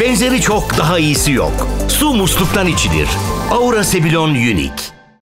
Benzeri çok daha iyisi yok. Su musluktan içilir. Aura Sebilon Unique.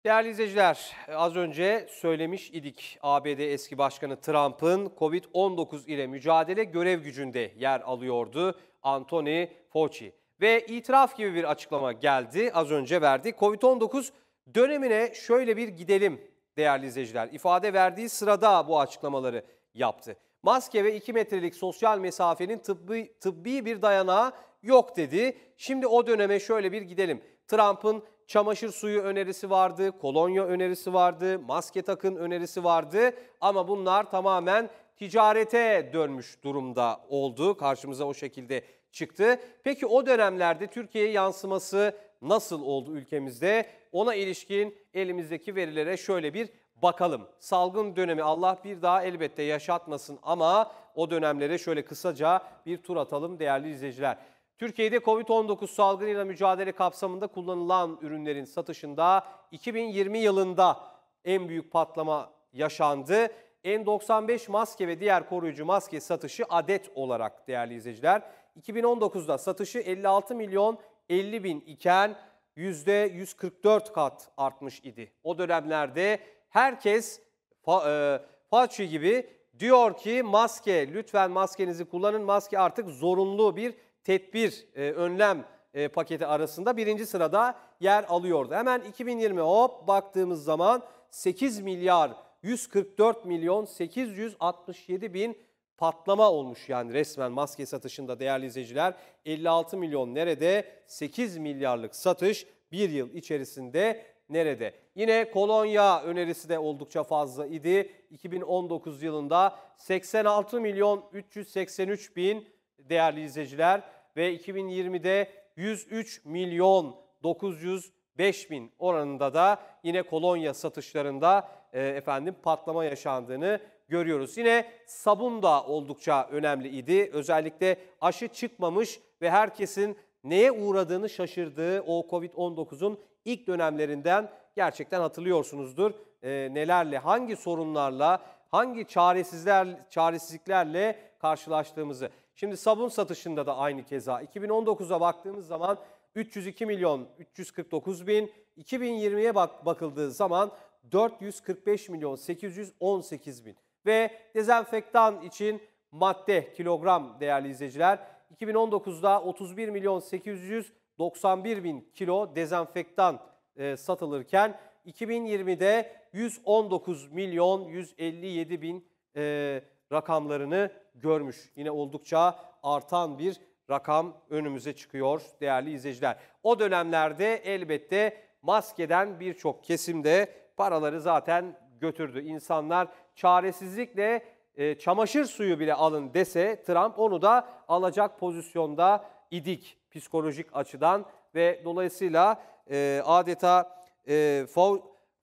Değerli izleyiciler, az önce söylemiş idik ABD eski başkanı Trump'ın COVID-19 ile mücadele görev gücünde yer alıyordu Anthony Fauci. Ve itiraf gibi bir açıklama geldi az önce verdi. COVID-19 dönemine şöyle bir gidelim değerli izleyiciler. İfade verdiği sırada bu açıklamaları yaptı. Maske ve 2 metrelik sosyal mesafenin tıbbi, tıbbi bir dayanağı yok dedi. Şimdi o döneme şöyle bir gidelim. Trump'ın çamaşır suyu önerisi vardı, kolonya önerisi vardı, maske takın önerisi vardı ama bunlar tamamen ticarete dönmüş durumda oldu. Karşımıza o şekilde çıktı. Peki o dönemlerde Türkiye'ye yansıması nasıl oldu ülkemizde? Ona ilişkin elimizdeki verilere şöyle bir bakalım. Salgın dönemi Allah bir daha elbette yaşatmasın ama o dönemlere şöyle kısaca bir tur atalım değerli izleyiciler. Türkiye'de COVID-19 salgınıyla mücadele kapsamında kullanılan ürünlerin satışında 2020 yılında en büyük patlama yaşandı. N95 maske ve diğer koruyucu maske satışı adet olarak değerli izleyiciler. 2019'da satışı 56 milyon 50 bin iken %144 kat artmış idi. O dönemlerde herkes e, Fauci gibi diyor ki maske lütfen maskenizi kullanın maske artık zorunlu bir tedbir, e, önlem e, paketi arasında birinci sırada yer alıyordu. Hemen 2020 hop baktığımız zaman 8 milyar 144 milyon 867 bin patlama olmuş yani resmen maske satışında değerli izleyiciler 56 milyon nerede 8 milyarlık satış bir yıl içerisinde nerede? Yine kolonya önerisi de oldukça fazla idi. 2019 yılında 86 milyon 383 bin değerli izleyiciler ve 2020'de 103 milyon 905 bin oranında da yine kolonya satışlarında e, efendim patlama yaşandığını görüyoruz. Yine sabun da oldukça önemli idi. Özellikle aşı çıkmamış ve herkesin neye uğradığını şaşırdığı o Covid-19'un ilk dönemlerinden gerçekten hatırlıyorsunuzdur. E, nelerle, hangi sorunlarla, hangi çaresizler, çaresizliklerle karşılaştığımızı. Şimdi sabun satışında da aynı keza. 2019'a baktığımız zaman 302 milyon 349 bin, 2020'ye bak bakıldığı zaman 445 milyon 818 bin. Ve dezenfektan için madde kilogram değerli izleyiciler 2019'da 31 milyon 891 bin kilo dezenfektan e, satılırken 2020'de 119 milyon 157 bin e, rakamlarını görmüş. Yine oldukça artan bir rakam önümüze çıkıyor değerli izleyiciler. O dönemlerde elbette maskeden birçok kesimde paraları zaten götürdü. İnsanlar çaresizlikle e, çamaşır suyu bile alın dese Trump onu da alacak pozisyonda idik psikolojik açıdan ve dolayısıyla e, adeta e,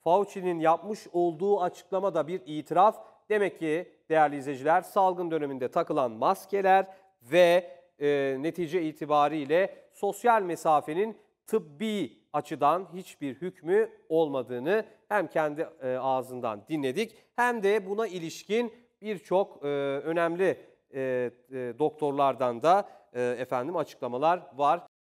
Fauci'nin yapmış olduğu açıklama da bir itiraf. Demek ki değerli izleyiciler salgın döneminde takılan maskeler ve e, netice itibariyle sosyal mesafenin tıbbi açıdan hiçbir hükmü olmadığını hem kendi e, ağzından dinledik hem de buna ilişkin birçok e, önemli e, e, doktorlardan da e, efendim açıklamalar var.